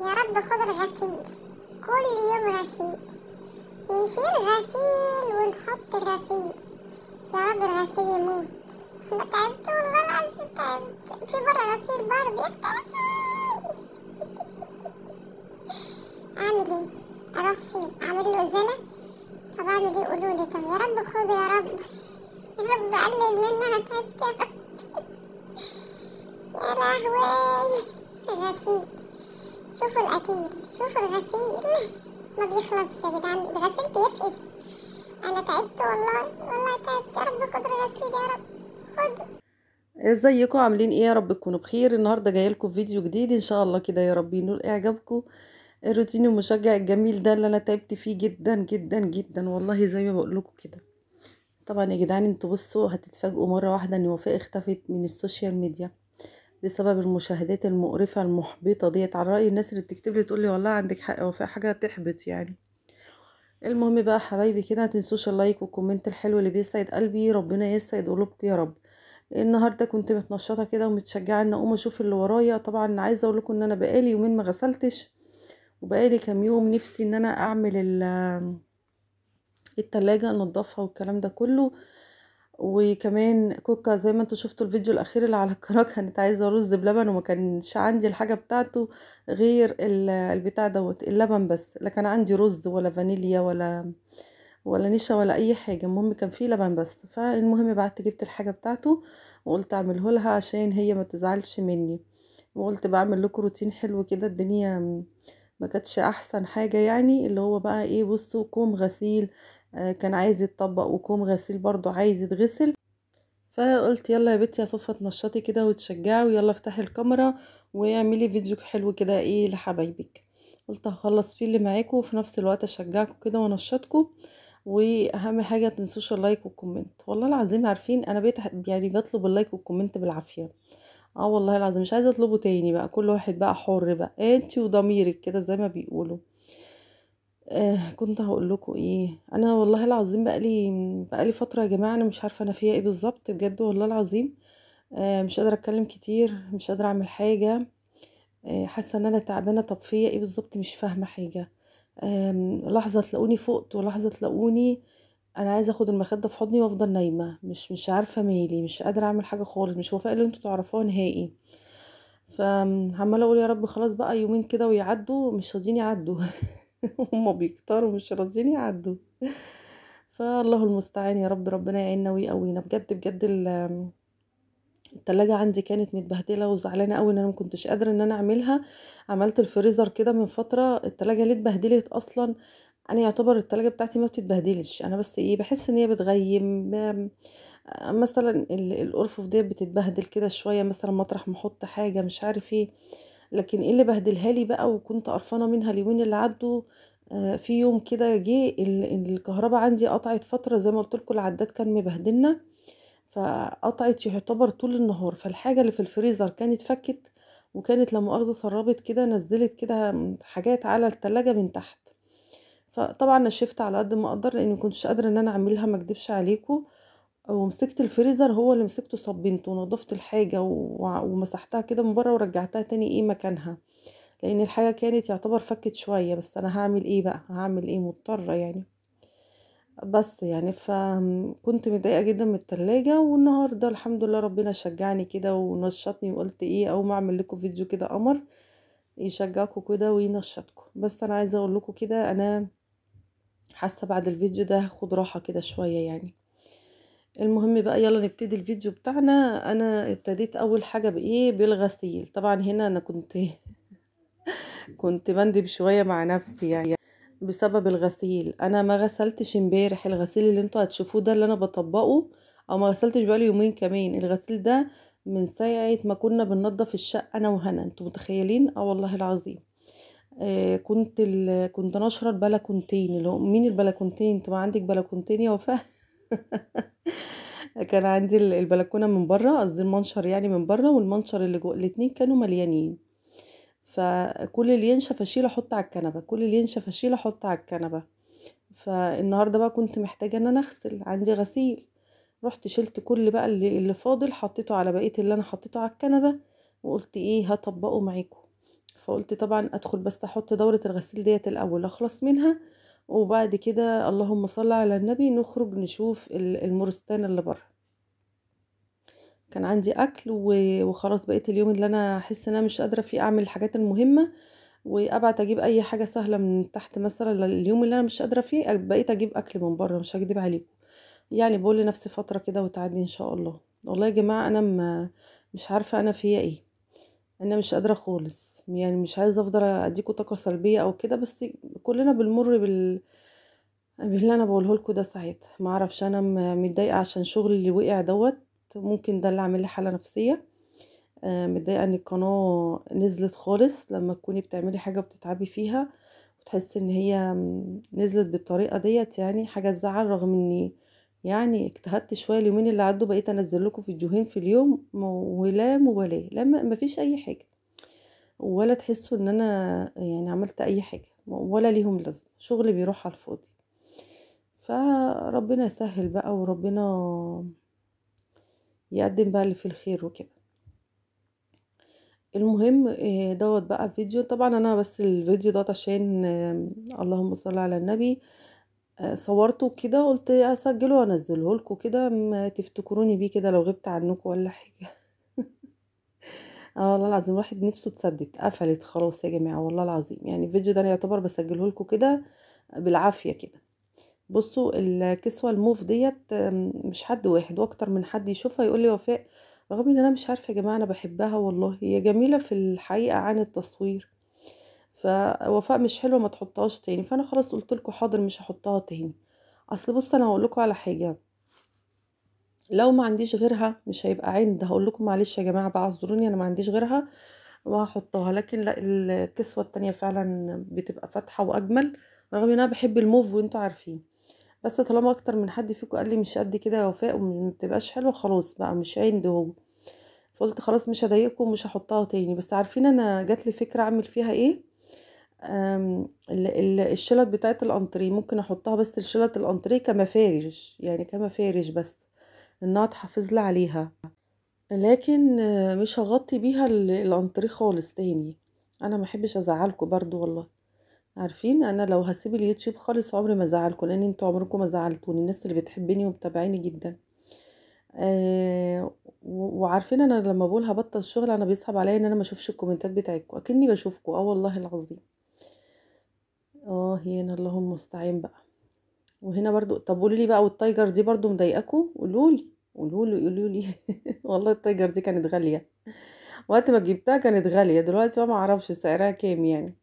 يا رب خد الغسيل كل يوم غسيل نشيل غسيل ونحط الغسيل يا رب الغسيل يموت انا تعبت والله العظيم تعبت في مرة غسيل برضه اعمل ايه اروح فين اعمل له ازالة طب اعمل ايه لي طب يا رب خده يا رب يا رب قلل منه انا تعبت يا رب يا لهوي الغسيل شوفوا الأثير شوفوا الغسيل ما بيخلص يا جدعان الغسيل بيفقس أنا تعبت والله والله تعبت يا رب خد الغسيل يا رب خد ازيكم عاملين ايه يا رب تكونوا بخير النهارده جايه لكم فيديو جديد ان شاء الله كده يا رب ينول اعجابكم الروتين المشجع الجميل ده اللي انا تعبت فيه جدا جدا جدا والله زي ما بقول لكم كده طبعا يا جدعان انتوا بصوا هتتفاجئوا مره واحده ان وفاء اختفت من السوشيال ميديا بسبب المشاهدات المقرفة المحبطة ديت على رأي الناس اللي بتكتب لي تقول لي والله عندك حق وفي حاجة تحبط يعني المهم بقى حبايبي كده متنسوش اللايك والكومنت الحلو اللي بيسعد قلبي ربنا يسعد قلوبك يا رب النهارده كنت متنشطه كده ومتشجعه ان اقوم اشوف اللي ورايا طبعا عايزه اقول لكم ان انا بقالي يومين ما غسلتش وبقالي كام يوم نفسي ان انا اعمل التلاجة انضفها والكلام ده كله وكمان كوكا زي ما انتوا شفتوا الفيديو الاخير اللي على القناه كانت عايزه رز بلبن وما كانش عندي الحاجه بتاعته غير البتاع دوت اللبن بس لا كان عندي رز ولا فانيليا ولا ولا نشا ولا اي حاجه المهم كان فيه لبن بس فالمهم بعت جبت الحاجه بتاعته وقلت اعمله لها عشان هي ما تزعلش مني وقلت بعمل لكم روتين حلو كده الدنيا ما كانتش احسن حاجه يعني اللي هو بقى ايه بصوا كوم غسيل آه، كان عايز يتطبق وكوم غسيل برضو عايز يتغسل فقلت يلا يا بنتي يا فوفا تنشطي كده وتشجعي ويلا افتحي الكاميرا واعملي فيديو حلو كده ايه لحبايبك قلت هخلص فيه اللي معاكم وفي نفس الوقت اشجعكم كده وانشطكم واهم حاجه متنسوش اللايك والكومنت والله العظيم عارفين انا بقيت يعني بطلب اللايك والكومنت بالعافيه اه والله العظيم مش عايزه اطلبه تاني بقى كل واحد بقى حر بقى انتي وضميرك كده زي ما بيقولوا آه كنت هقول لكم ايه انا والله العظيم بقالي بقالي فتره يا جماعه انا مش عارفه انا فيها ايه بالظبط بجد والله العظيم آه مش قادره اتكلم كتير مش قادره اعمل حاجه آه حاسه ان انا تعبانه طب فيا ايه بالظبط مش فاهمه حاجه آه لحظه تلاقوني فقت ولحظه تلاقوني انا عايزه اخد المخده في حضني وافضل نايمه مش مش عارفه مالي مش قادره اعمل حاجه خالص مش وفاء اللي انتوا تعرفوه نهائي فعماله اقول يا رب خلاص بقى يومين كده ويعدوا مش راضيين يعدوا هما بيكتروا مش راضيين يعدوا فالله المستعان يا رب ربنا يعيننا ويقوينا بجد بجد التلاجة عندي كانت متبهدلة وزعلانة قوي ان انا مكنتش قادرة ان انا اعملها عملت الفريزر كده من فترة التلاجة ليه اتبهدلت اصلا انا يعتبر التلاجة بتاعتي ما بتتبهدلش انا بس ايه بحس ان هي بتغيم مثلا الارفف دي بتتبهدل كده شوية مثلا مطرح ما احط حاجة مش عارف ايه لكن ايه اللي بهدلها لي بقى وكنت قرفانه منها اليومين اللي عدوا آه، في يوم كده جه الكهرباء عندي قطعت فتره زي ما قلت لكم العداد كان مبهدلنا فقطعت يعتبر طول النهار فالحاجه اللي في الفريزر كانت فكت وكانت لا مؤاخذه سربت كده نزلت كده حاجات على التلاجة من تحت فطبعا نشفت على قد ما اقدر لاني مكنتش قادره ان انا اعملها ما اكدبش عليكم ومسكت الفريزر هو اللي مسكته صبنته ونضفت الحاجة ومسحتها كده من بره ورجعتها تاني ايه مكانها لان الحاجة كانت يعتبر فكت شوية بس انا هعمل ايه بقى هعمل ايه مضطرة يعني بس يعني فكنت متضايقة جدا من التلاجة والنهاردة الحمد لله ربنا شجعني كده ونشطني وقلت ايه او ما اعمل لكم فيديو كده قمر يشجعكم كده وينشطكم بس انا عايزة اقول لكم كده انا حاسة بعد الفيديو ده هاخد راحة كده شوية يعني المهم بقى يلا نبتدي الفيديو بتاعنا انا ابتديت اول حاجه بايه بالغسيل طبعا هنا انا كنت كنت بندب شويه مع نفسي يعني بسبب الغسيل انا ما غسلتش امبارح الغسيل اللي انتوا هتشوفوه ده اللي انا بطبقه او ما غسلتش بقى يومين كمان الغسيل ده من ساعه ما كنا بننضف الشقه انا وهنا انتوا متخيلين اه والله العظيم آه كنت ال... كنت ناشره البلكونتين اللي مين البلكونتين انتوا عندك بلكونتين يا وفاء كان عندي البلكونه من بره قصدي المنشر يعني من بره والمنشر اللي جوه الاتنين كانوا مليانين فكل اللي ينشف اشيل احط على الكنبه كل اللي ينشف اشيل احط على الكنبه فالنهارده بقى كنت محتاجه ان انا اغسل عندي غسيل رحت شلت كل بقى اللي, اللي فاضل حطيته على بقيه اللي انا حطيته على الكنبه وقلت ايه هطبقه معاكم فقلت طبعا ادخل بس احط دوره الغسيل ديت الاول اخلص منها وبعد كده اللهم صل على النبي نخرج نشوف المورستان اللي بره كان عندي اكل وخلاص بقيت اليوم اللي انا احس ان انا مش قادره فيه اعمل الحاجات المهمه وابعت اجيب اي حاجه سهله من تحت مثلا اليوم اللي انا مش قادره فيه بقيت اجيب اكل من بره مش هكدب عليكم يعني بقول لنفسي فتره كده وتعدي ان شاء الله والله يا جماعه انا ما مش عارفه انا فيا ايه انا مش قادره خالص يعني مش عايزه افضل اديكوا طاقه سلبيه او كده بس كلنا بنمر بال اللي انا بقوله لكم ده ساعات ما اعرفش انا متضايقه عشان شغل اللي وقع دوت ممكن ده اللي عامل لي حاله نفسيه آه متضايقه ان القناه نزلت خالص لما تكوني بتعملي حاجه بتتعبي فيها وتحسي ان هي نزلت بالطريقه ديت يعني حاجه تزعل رغم اني يعني اجتهدت شويه اليومين اللي عدوا بقيت انزل لكم فيديوهين في اليوم ولا مبالاه لما مفيش اي حاجه ولا تحسوا ان انا يعني عملت اي حاجه ولا ليهم لازمه شغل بيروح على الفاضي فربنا يسهل بقى وربنا يقدم بقى اللي في الخير وكده المهم آه، دوت بقى فيديو طبعا انا بس الفيديو دوت عشان اللهم صل على النبي آه، صورته كده قلت اسجله وانزله لكم كده ما تفتكروني بيه كده لو غبت عنكم ولا حاجه اه والله العظيم الواحد نفسه تصدق قفلت خلاص يا جماعه والله العظيم يعني الفيديو ده انا يعتبر بسجله لكم كده بالعافيه كده بصوا الكسوه الموف ديت مش حد واحد واكتر من حد يشوفها يقول لي وفاء رغم ان انا مش عارفه يا جماعه انا بحبها والله هي جميله في الحقيقه عن التصوير فوفاء مش حلوه ما تحطهاش تاني فانا خلاص قلت لكم حاضر مش هحطها تاني اصل بص انا هقول لكم على حاجه لو ما عنديش غيرها مش هيبقى عند هقول لكم معلش يا جماعه بعذروني انا ما عنديش غيرها وهحطها لكن لا الكسوه التانية فعلا بتبقى فاتحه واجمل رغم ان انا بحب الموف وانتوا عارفين بس طالما اكتر من حد فيكم قال لي مش قد كده يا وفاء ومتبقاش حلوه خلاص بقى مش عند هو فقلت خلاص مش هضايقكم مش هحطها تاني بس عارفين انا جاتلي فكره اعمل فيها ايه الشلت بتاعت الانتريه ممكن احطها بس الشلت الانتريه كمفارش يعني كمفارش بس انها تحافظ لي عليها لكن مش هغطي بيها الانتريه خالص تاني انا ما احبش ازعلكم برضو والله عارفين انا لو هسيب اليوتيوب خالص عمري ما ازعلكم لان انتوا عمركم ما زعلتوني الناس اللي بتحبني ومتابعيني جدا آه وعارفين انا لما بقول هبطل الشغل انا بيصعب عليا ان انا ما اشوفش الكومنتات بتاعتكم اكني بشوفكم اه والله العظيم اه هنا اللهم المستعان بقى وهنا برضو طب قولوا لي بقى والتايجر دي برضو مضايقاكوا قولوا لي قولوا لي قولوا لي والله التايجر دي كانت غاليه وقت ما جبتها كانت غاليه دلوقتي ما اعرفش سعرها كام يعني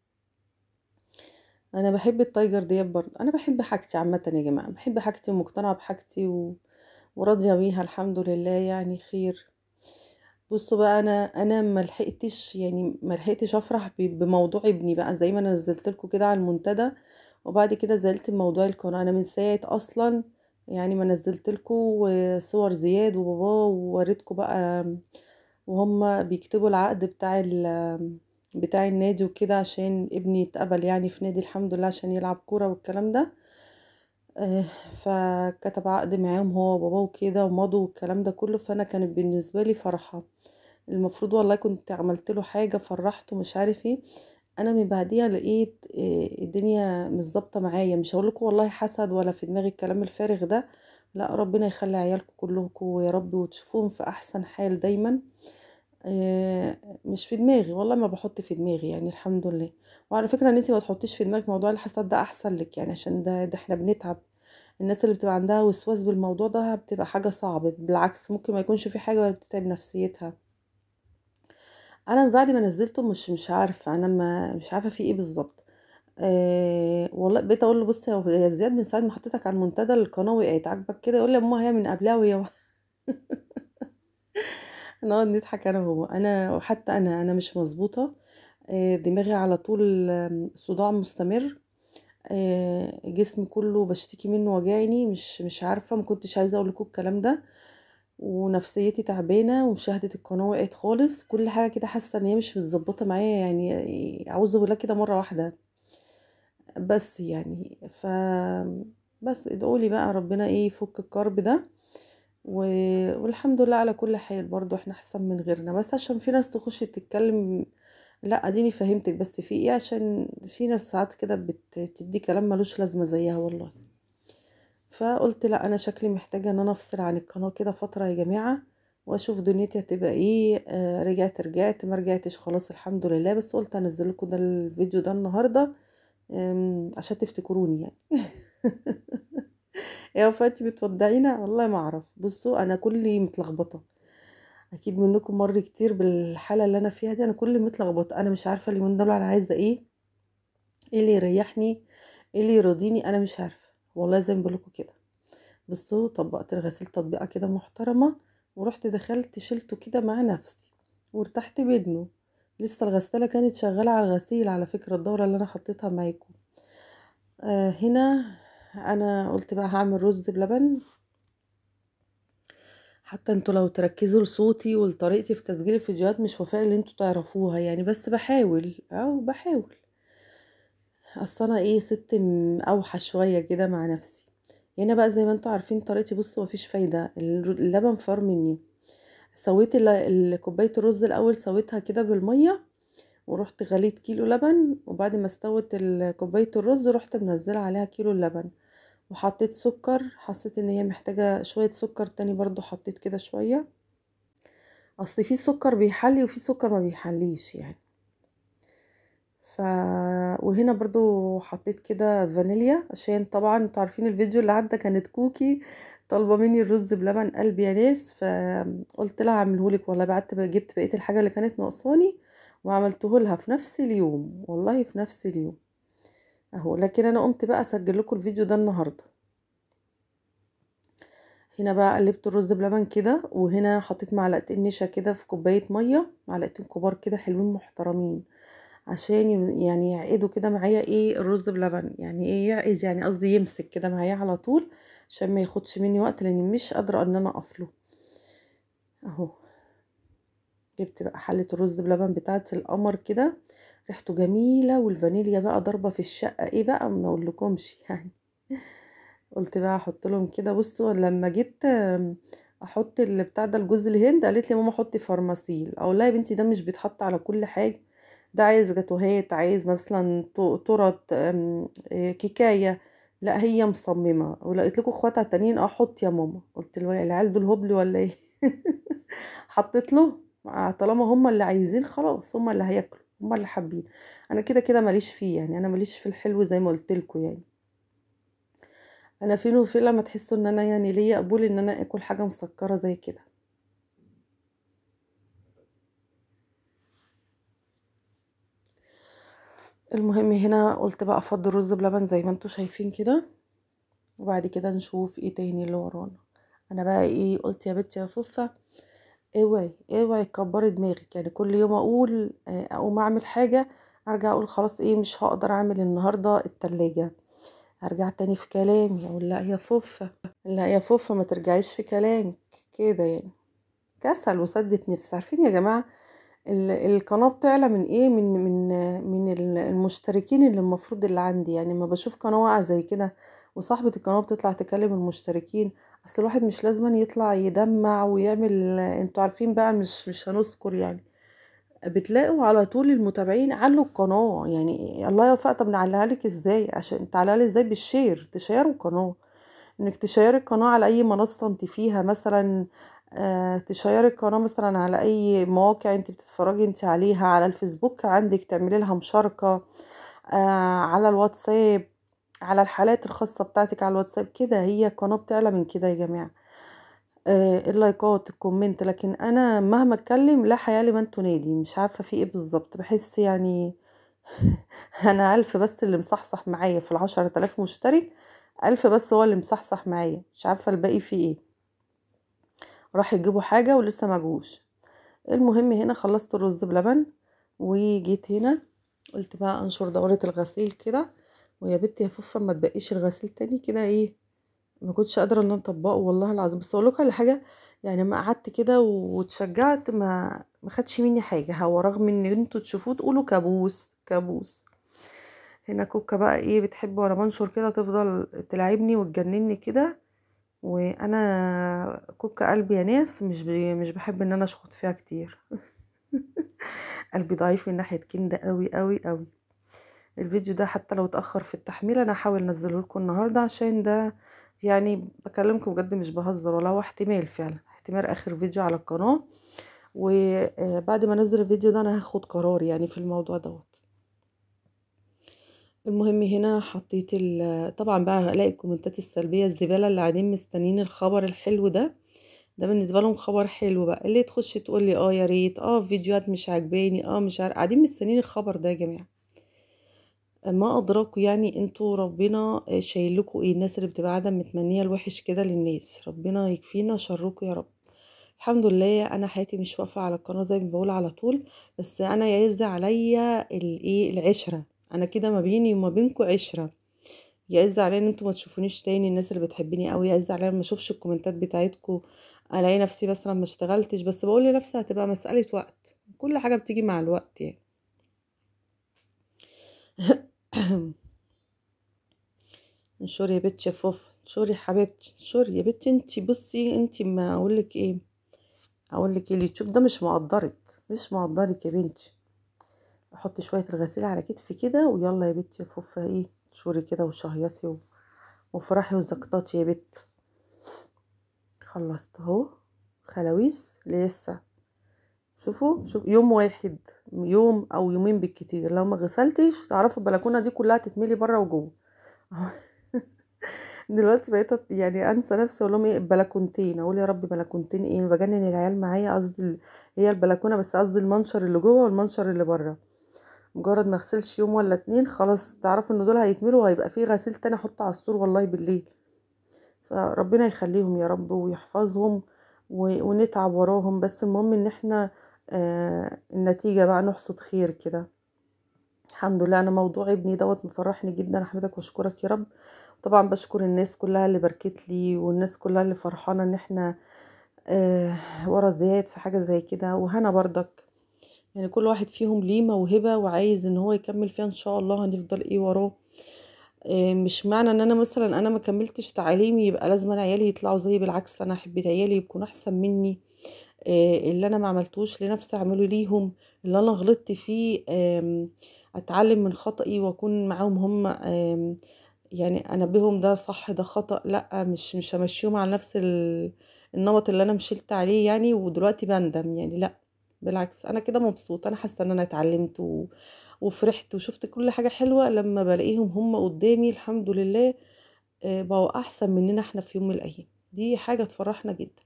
انا بحب التايجر دي برضو انا بحب حاجتي عامه يا جماعه بحب حاجتي ومقتنعه بحاجتي و... وراضيه بيها الحمد لله يعني خير بصوا بقى انا انا ما لحقتش يعني ما لحقتش افرح بموضوع ابني بقى زي ما انا نزلت لكم كده على المنتدى وبعد كده زعلت بموضوع القناه انا من ساعه اصلا يعني ما نزلت لكم صور زياد وباباه ووريتكم بقى وهم بيكتبوا العقد بتاع بتاع النادي وكده عشان ابني يتقبل يعني في نادي الحمد لله عشان يلعب كوره والكلام ده آه، فكتب عقد معاهم هو وباباه وكده ومضوا والكلام ده كله فانا كانت بالنسبه لي فرحه المفروض والله كنت عملت له حاجه فرحته مش عارف ايه انا من بعديها لقيت آه، الدنيا مش ظابطه معايا مش هقول لكم والله حسد ولا في دماغي الكلام الفارغ ده لا ربنا يخلي عيالكم كلكم يا رب وتشوفوهم في احسن حال دايما مش في دماغي والله ما بحط في دماغي يعني الحمد لله وعلى فكره ان انت ما تحطيش في دماغك موضوع الحسد ده احسن لك يعني عشان ده, ده احنا بنتعب الناس اللي بتبقى عندها وسواس بالموضوع ده بتبقى حاجه صعبه بالعكس ممكن ما يكونش في حاجه ولا بتتعب نفسيتها انا بعد ما نزلته مش مش عارفه انا ما مش عارفه في ايه بالظبط آه والله بقيت اقول له بص يا زياد من ساعه ما حطيتك على المنتدى القناه وقعت عجبك كده يقول لي يا ماما هي من قبلها وهي نقعد نضحك انا وهو انا وحتى انا انا مش مظبوطه آه، دماغي على طول صداع مستمر آه، جسمي كله بشتكي منه وجعني مش مش عارفه ما كنتش عايزه اقول لكم الكلام ده ونفسيتي تعبانه ومشاهده القناه وقعت خالص كل حاجه كده حاسه ان هي مش متظبطه معايا يعني اعوذ بالله كده مره واحده بس يعني ف بس ادعوا لي بقى ربنا ايه يفك الكرب ده و... والحمد لله على كل حال برضو احنا احسن من غيرنا بس عشان في ناس تخش تتكلم لا اديني فهمتك بس في ايه عشان في ناس ساعات كده بت... بتدي كلام ملوش لازمه زيها والله فقلت لا انا شكلي محتاجه ان انا افصل عن القناه كده فتره يا جماعه واشوف دنيتي هتبقى ايه آه، رجعت رجعت ما رجعتش خلاص الحمد لله بس قلت انزل لكم ده الفيديو ده النهارده عشان تفتكروني يعني ايه يا فاتي بتودعينا والله ما اعرف بصوا انا كلي متلخبطه اكيد منكم مر كتير بالحاله اللي انا فيها دي انا كلي متلخبطه انا مش عارفه اليومين دول انا عايزه ايه ايه اللي يريحني ايه اللي يرضيني انا مش عارفه والله زي ما بقولكوا كده بصوا طبقت الغسيل تطبيقه كده محترمه ورحت دخلت شلته كده مع نفسي وارتحت بدنه لسه الغسالة كانت شغالة على الغسيل على فكرة الدورة اللي أنا حطيتها معاكم آه هنا انا قلت بقى هعمل رز بلبن حتى انتوا لو تركزوا لصوتي ولطريقتي في تسجيل الفيديوهات مش وفاء اللي انتوا تعرفوها يعني بس بحاول او بحاول اصل انا ايه ست اوحى شويه كده مع نفسي هنا يعني بقى زي ما انتوا عارفين طريقتي بصوا مفيش فايده اللبن فار مني سويت كوبايه الرز الاول سويتها كده بالميه ورحت غليت كيلو لبن وبعد ما استوت كوبايه الرز رحت منزله عليها كيلو اللبن وحطيت سكر حسيت ان هي محتاجة شوية سكر تاني برضو حطيت كده شوية اصل في سكر بيحلي وفي سكر ما بيحليش يعني ف وهنا برضو حطيت كده فانيليا عشان طبعا انتوا عارفين الفيديو اللي عدى كانت كوكي طالبه مني الرز بلبن قلب يا ناس فقلت لها اعملهولك والله بعت جبت بقيه الحاجه اللي كانت ناقصاني وعملته لها في نفس اليوم والله في نفس اليوم اهو لكن انا قمت بقى اسجل لكم الفيديو ده النهارده هنا بقى قلبت الرز بلبن كده وهنا حطيت معلقتين نشا كده في كوبايه ميه معلقتين كبار كده حلوين محترمين عشان يعني يعقدوا كده معايا ايه الرز بلبن يعني ايه يعقد يعني قصدي يمسك كده معايا على طول عشان ما ياخدش مني وقت لاني مش قادره ان انا اقفله اهو جبت بقى حله الرز بلبن بتاعه القمر كده ريحته جميلة والفانيليا بقى ضربة في الشقة ايه بقى ما اقولكمش يعني قلت بقى احط لهم كده بصوا لما جيت احط اللي بتاع ده الجوز الهند قالت لي ماما حطي فارماسيل او لا يا بنتي ده مش بيتحط على كل حاجه ده عايز جاتوهات عايز مثلا طرط آه، كيكايه لا هي مصممه ولقيت لكم اخواتها التانيين احط آه، يا ماما قلت له العيال دول هبل ولا ايه حطيت له طالما هم اللي عايزين خلاص هم اللي هياكلوا هما اللي حابين انا كده كده ماليش فيه يعني انا ماليش في الحلو زي ما قلت لكم يعني انا فين وفين لما تحسوا ان انا يعني ليا قبول ان انا اكل حاجه مسكره زي كده المهم هنا قلت بقى افضي رز بلبن زي ما انتوا شايفين كده وبعد كده نشوف ايه تاني اللي ورانا انا بقى ايه قلت يا بت يا فوفه اوعي إيه اوعي إيه تكبري دماغك يعني كل يوم اقول آه، اقوم اعمل حاجه ارجع اقول خلاص ايه مش هقدر اعمل النهارده التلاجة ارجع تاني في كلامي اقول لا يا فوفة لا يا فوفة ما ترجعيش في كلامك كده يعني كسل وسدت نفس عارفين يا جماعه القناه بتعلى من ايه من من من المشتركين اللي المفروض اللي عندي يعني ما بشوف قناه واقعه زي كده وصاحبة القناة بتطلع تكلم المشتركين اصل الواحد مش لازما يطلع يدمع ويعمل انتوا عارفين بقى مش مش هنذكر يعني بتلاقوا على طول المتابعين علوا القناة يعني الله يوفق طب نعلها لك ازاي عشان تعلقها لي ازاي بالشير تشيروا القناة انك تشيري القناة على اي منصة انت فيها مثلا آه تشيري القناة مثلا على اي مواقع انت بتتفرجي انت عليها على الفيسبوك عندك تعملي لها مشاركة آه على الواتساب على الحالات الخاصة بتاعتك على الواتساب كده هي القناة بتعلى من كده يا جماعة آه اللايكات الكومنت لكن انا مهما اتكلم لا حياة لمن تنادي مش عارفة في ايه بالظبط بحس يعني انا الف بس اللي مصحصح معايا في العشرة الاف مشترك الف بس هو اللي مصحصح معايا مش عارفة الباقي في ايه راح يجيبوا حاجة ولسه مجوش المهم هنا خلصت الرز بلبن وجيت هنا قلت بقى انشر دورة الغسيل كده ويا بت يا فوفا ما تبقيش الغسيل تاني كده ايه ما كنتش قادره ان انا اطبقه والله العظيم بس اقول على حاجه يعني ما قعدت كده واتشجعت ما ما خدش مني حاجه هو رغم ان انتوا تشوفوه تقولوا كابوس كابوس هنا كوكا بقى ايه بتحب وانا بنشر كده تفضل تلعبني وتجنني كده وانا كوكا قلبي يا ناس مش بي مش بحب ان انا اشخط فيها كتير قلبي ضعيف من ناحيه كنده قوي قوي قوي الفيديو ده حتى لو اتأخر في التحميل انا هحاول انزله لكم النهارده عشان ده يعني بكلمكم بجد مش بهزر ولا هو احتمال فعلا احتمال اخر فيديو على القناه وبعد آه، ما انزل الفيديو ده انا هاخد قرار يعني في الموضوع دوت المهم هنا حطيت طبعا بقى هلاقي الكومنتات السلبيه الزباله اللي قاعدين مستنيين الخبر الحلو ده ده بالنسبه لهم خبر حلو بقى اللي تخش تقول لي اه يا ريت اه فيديوهات مش عجباني اه مش عارف قاعدين مستنيين الخبر ده يا جماعه ما أدراكوا يعني انتوا ربنا آه، شايلكوا ايه الناس اللي بتبقى قاعدة متمنية الوحش كده للناس ربنا يكفينا شركوا يا رب الحمد لله انا حياتي مش واقفه على القناه زي ما بقول على طول بس انا يعز عليا الايه العشره انا كده ما بيني وما بينكم عشره يعز عليا ان انتوا ما تشوفونيش تاني الناس اللي بتحبني قوي يعز عليا ما اشوفش الكومنتات بتاعتكم الاقي نفسي مثلا ما اشتغلتش بس بقول لنفسي هتبقى مساله وقت كل حاجه بتيجي مع الوقت يعني انشري يا بت شفوف انشري يا حبيبتي انشري يا بت انت بصي انت ما اقولك ايه اقولك ايه اليوتيوب ده مش مقدرك مش مقدرك يا بنتي احط شويه الغسيل على كتفي كده ويلا يا بت شفوف ايه انشري كده وشهيصي و... وفرحي وزقطاتي يا بت خلصت اهو خلاويس لسه شوفوا شوف يوم واحد يوم او يومين بالكتير لو ما غسلتش تعرفوا البلكونه دي كلها تتملي بره وجوه دلوقتي بقيت يعني انسى نفسي اقول لهم ايه البلكونتين اقول يا رب بلكونتين ايه بجنن العيال معايا قصدي هي البلكونه بس قصدي المنشر اللي جوه والمنشر اللي بره مجرد ما اغسلش يوم ولا اتنين خلاص تعرفوا ان دول هيتملوا وهيبقى في غسيل تاني احطه على السور والله بالليل فربنا يخليهم يا رب ويحفظهم ونتعب وراهم بس المهم ان احنا آه، النتيجة بقى نحصد خير كده الحمد لله انا موضوع ابني دوت مفرحني جدا احمدك واشكرك يا رب طبعا بشكر الناس كلها اللي بركت لي والناس كلها اللي فرحانه ان احنا آه، ورا زياد في حاجه زي كده وهنا بردك يعني كل واحد فيهم ليه موهبه وعايز ان هو يكمل فيها ان شاء الله هنفضل ايه وراه آه، مش معنى ان انا مثلا انا ما كملتش تعليمي يبقى لازم انا عيالي يطلعوا زيي بالعكس انا حبيت عيالي يكونوا احسن مني آه، اللي انا ما عملتوش لنفسي اعمله ليهم اللي انا غلطت فيه اتعلم من خطئي واكون معاهم هم يعني انبههم ده صح ده خطأ لا مش مش همشيهم على نفس النمط اللي انا مشلت عليه يعني ودلوقتي بندم يعني لا بالعكس انا كده مبسوطه انا حاسه ان انا اتعلمت وفرحت وشفت كل حاجه حلوه لما بلاقيهم هم قدامي الحمد لله آه، بقوا احسن مننا احنا في يوم من الايام دي حاجه تفرحنا جدا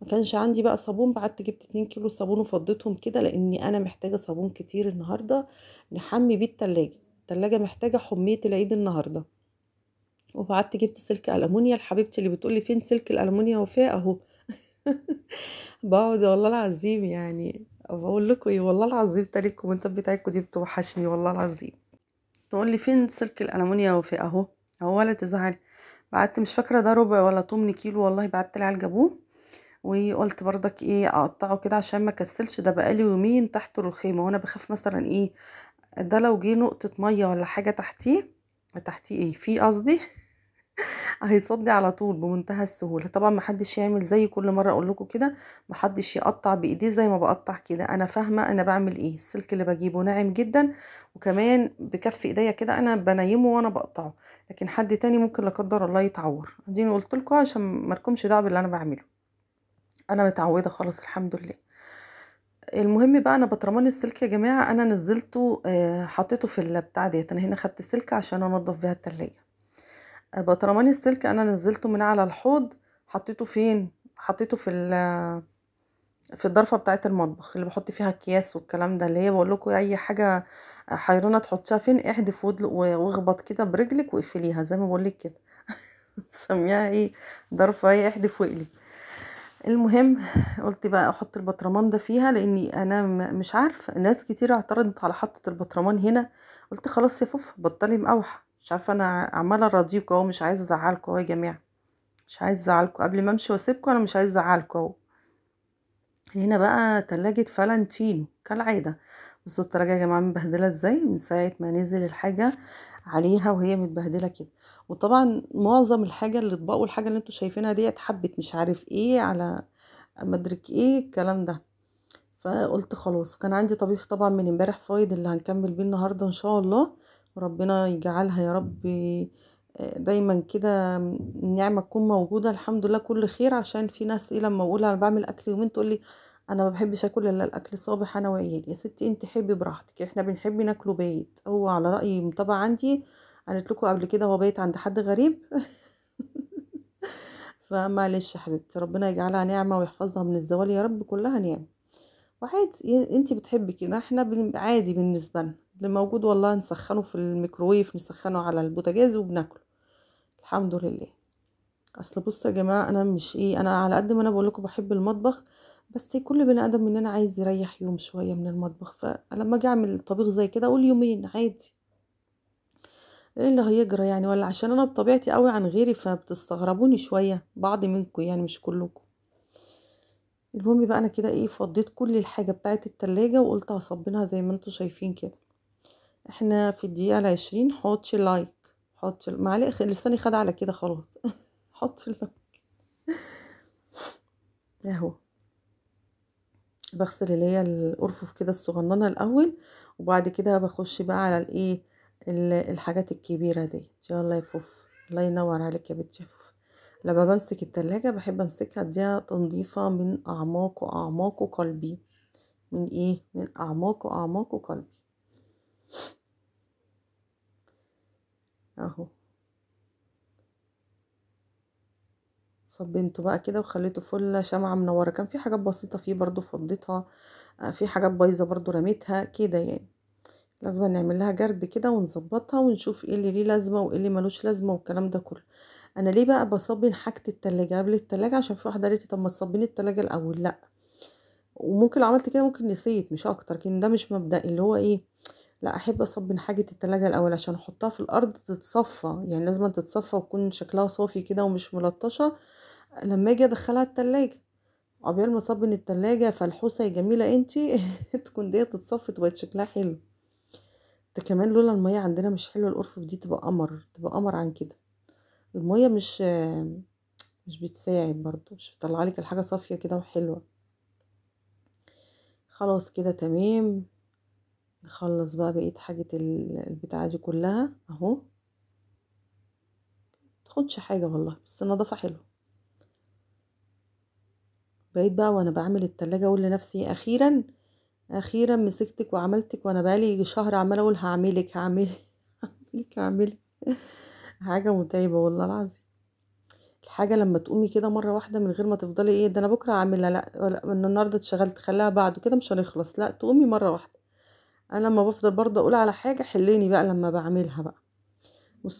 ما كانش عندي بقى صابون بعت جبت 2 كيلو صابون وفضيتهم كده لاني انا محتاجه صابون كتير النهارده نحمي بيه التلاجة التلاجة محتاجه حميه العيد النهارده وبعت جبت سلك المونيا لحبيبتي اللي بتقولي فين سلك الالمونيا وفاء اهو بقعد والله العظيم يعني بقول لكم ايه والله العظيم تاني الكومنتات بتاعتكم دي بتوحشني والله العظيم تقول لي فين سلك الالمونيا وفاء اهو اهو ولا تزعلي بعت مش فاكره ده ربع ولا تمن كيلو والله بعدت العيال جابوه وقلت برضك ايه اقطعه كده عشان ما كسلش ده بقالي يومين تحت الرخامه وانا بخاف مثلا ايه ده لو جه نقطه ميه ولا حاجه تحتيه تحتيه ايه في قصدي هيصدي على طول بمنتهى السهوله طبعا محدش يعمل زي كل مره اقول لكم كده محدش يقطع بايديه زي ما بقطع كده انا فاهمه انا بعمل ايه السلك اللي بجيبه ناعم جدا وكمان بكف ايديا كده انا بنيمه وانا بقطعه لكن حد تاني ممكن لا قدر الله يتعور اديني قلت لكم عشان لكمش دعوه باللي انا بعمله انا متعوده خلاص الحمد لله المهم بقى انا بطرمان السلك يا جماعه انا نزلته آه، حطيته في البتاع ديت انا هنا خدت السلك عشان انضف بيها التلاجة آه، بطرمان السلك انا نزلته من على الحوض حطيته فين حطيته في في الضرفه بتاعه المطبخ اللي بحط فيها اكياس والكلام ده اللي هي بقول لكم اي حاجه حيرانه تحطها فين احدف واخبط كده برجلك واقفليها زي ما بقول لك كده سميها ايه ضرفه ايه احدف واقلب المهم قلت بقى احط البطرمان ده فيها لاني انا مش عارفه ناس كتير اعترضت على حطه البطرمان هنا قلت خلاص يا فوف بطلي مقوحة مش عارفه انا عماله اراضيكوا اهو مش عايزه ازعلكوا اهو يا جماعه مش عايزه ازعلكوا قبل ما امشي واسيبكوا انا مش عايزه ازعلكوا اهو هنا بقى تلاجة فالنتينو كالعادة بصوا التلاجة يا جماعة مبهدلة ازاي من ساعة ما نزل الحاجة عليها وهي متبهدله كده وطبعا معظم الحاجه اللي اطباق والحاجه اللي انتوا شايفينها ديت حبت مش عارف ايه على مدرك ايه الكلام ده فقلت خلاص كان عندي طبيخ طبعا من امبارح فايض اللي هنكمل بيه النهارده ان شاء الله وربنا يجعلها يا رب آه، دايما كده النعمه تكون موجوده الحمد لله كل خير عشان في ناس ايه لما اقول انا بعمل اكل يومين تقول لي انا ما بحبش اكل الا الاكل الصابح انا وعيالي يا ستي انت حبي براحتك احنا بنحب ناكله بايت هو على راي طبعا عندي قالت لكم قبل كده هو بايت عند حد غريب فمعلش حبيبتي ربنا يجعلها نعمه ويحفظها من الزوال يا رب كلها نعم واحد انت بتحبي كده احنا عادي بالنسبه لنا اللي موجود والله نسخنه في الميكروويف نسخنه على البوتاجاز وبناكله الحمد لله اصل بصوا يا جماعه انا مش ايه انا على قد ما انا بقول لكم بحب المطبخ بس كل بني ادم مننا عايز يريح يوم شويه من المطبخ فلما اجي اعمل طبيخ زي كده اقول يومين عادي ايه اللي هيجرى يعني ولا عشان انا بطبيعتي قوي عن غيري فبتستغربوني شويه بعض منكم يعني مش كلكم المهم بقى انا كده ايه فضيت كل الحاجه بتاعه التلاجة وقلت هصبنها زي ما انتم شايفين كده احنا في الدقيقه العشرين حطش لايك حطش معلق لساني خد على كده خلاص حطش لايك اهو بغسل اللي هي الارفف كده الصغننه الاول وبعد كده بخش بقى على الايه الحاجات الكبيره دي يلا يا فوف الله ينور عليك يا بنت فوف لما بمسك التلاجة بحب امسكها اديها تنظيفة من اعماق واعماق قلبي من ايه من اعماق واعماق قلبي اهو صبنته بقى كده وخليته فل شمعة منورة كان في حاجات بسيطة فيه برضو فضيتها آه، في حاجات بايظة برضو رميتها كده يعني لازم نعمل لها جرد كده ونظبطها ونشوف ايه اللي ليه لازمة وايه اللي ملوش لازمة والكلام ده كله انا ليه بقى بصبن حاجة التلاجة قبل التلاجة عشان في واحدة قالت طب ما تصبني التلاجة الاول لا وممكن لو عملت كده ممكن نسيت مش اكتر لكن ده مش مبدئي اللي هو ايه لا احب اصبن حاجه التلاجة الاول عشان احطها في الارض تتصفى يعني لازم تتصفى ويكون شكلها صافي كده ومش ملطشه لما اجي ادخلها التلاجة عقبال ما اصب من التلاجة فالحوسة يا جميلة انتي تكون ديت تتصفي وبقت شكلها حلو ده كمان لولا المية عندنا مش حلوة الأرفف دي تبقى قمر تبقى قمر عن كده المية مش مش بتساعد برضو مش بتطلعلك الحاجة صافية كده وحلوة خلاص كده تمام نخلص بقى بقية حاجة البتاعة دي كلها اهو متاخدش حاجة والله بس النضافة حلوة بقيت بقى وانا بعمل التلاجة اقول لنفسي اخيرا اخيرا مسكتك وعملتك وانا بقالي شهر عمال اقول هعملك هعملك هعملك هعملك حاجه متعبه والله العظيم الحاجه لما تقومي كده مره واحده من غير ما تفضلي ايه ده انا بكره هعملها لا ولا النهارده اتشغلت خلاها بعد كده مش هنخلص لا تقومي مره واحده انا لما بفضل برضه اقول على حاجه حليني بقى لما بعملها بقى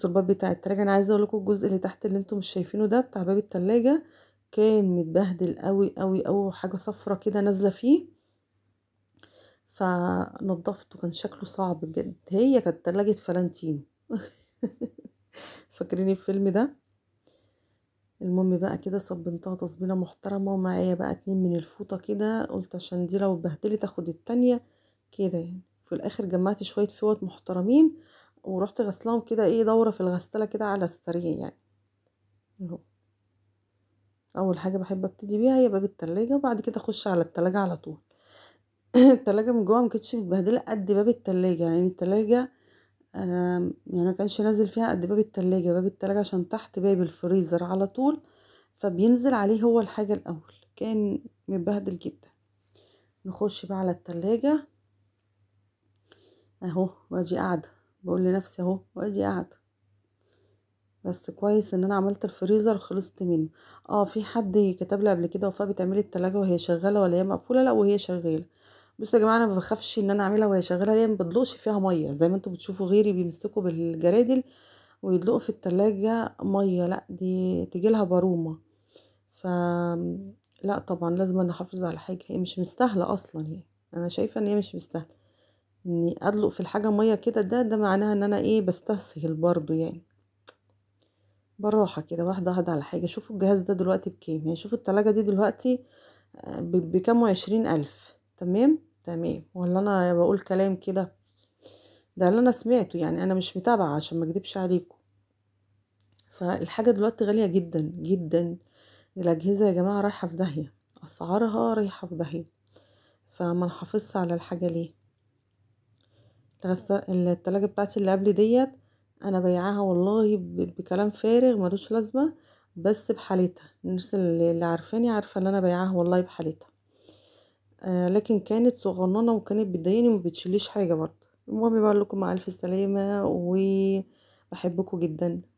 الباب بتاع التلاجة انا عايزه اقول لكم الجزء اللي تحت اللي انتم مش شايفينه ده بتاع باب التلاجة كان متبهدل قوي قوي قوي وحاجه صفرة كده نازله فيه فنضفته كان شكله صعب بجد هي كانت تلاجة فلانتينو فاكرين الفيلم ده المهم بقى كده صبنتها تصبينه محترمه ومعايا بقى اتنين من الفوطه كده قلت عشان دي لو اتبهدلت اخد التانيه كده يعني في الاخر جمعت شويه فوط محترمين ورحت غسلهم كده ايه دوره في الغساله كده على السريع يعني اهو اول حاجه بحب ابتدي بيها هي باب التلاجة وبعد كده اخش على التلاجة على طول التلاجة من جوه مكانتش متبهدله قد باب التلاجة يعني التلاجة يعني ما كانش نازل فيها قد باب التلاجة باب التلاجة عشان تحت باب الفريزر على طول فبينزل عليه هو الحاجه الاول كان متبهدل جدا نخش بقى على التلاجة اهو واجي قاعده بقول لنفسي اهو واجي قاعده بس كويس ان انا عملت الفريزر خلصت منه اه في حد كتب لي قبل كده وفاء بتعملي التلاجة وهي شغاله ولا هي مقفوله لا وهي شغاله بصوا يا جماعه انا ما بخافش ان انا اعملها وهي شغاله لان ما فيها ميه زي ما انتم بتشوفوا غيري بيمسكوا بالجرادل ويدلقوا في التلاجة ميه لا دي تجيلها برومه ف لا طبعا لازم انا احافظ على حاجه هي مش مستاهله اصلا هي انا شايفه ان هي مش مستاهله اني ادلق في الحاجه ميه كده ده ده معناها ان انا ايه بستسهل برضو يعني بالراحة كده واحدة واحدة على حاجة شوفوا الجهاز ده دلوقتي بكام يعني شوفوا التلاجة دي دلوقتي آه، بكام وعشرين ألف تمام تمام ولا أنا بقول كلام كده ده اللي أنا سمعته يعني أنا مش متابعة عشان ما أكدبش عليكم فالحاجة دلوقتي غالية جدا جدا الأجهزة يا جماعة رايحة في داهية أسعارها رايحة في داهية فما نحافظش على الحاجة ليه التلاجة بتاعتي اللي قبل ديت انا بيعاها والله بكلام فارغ ملوش لازمه بس بحالتها الناس اللي عارفاني عارفه ان انا بيعاها والله بحالتها آه لكن كانت صغننه وكانت بتضايقني وما بتشليش حاجه برضه المهم بقول لكم مع الف سلامه وبحبكم جدا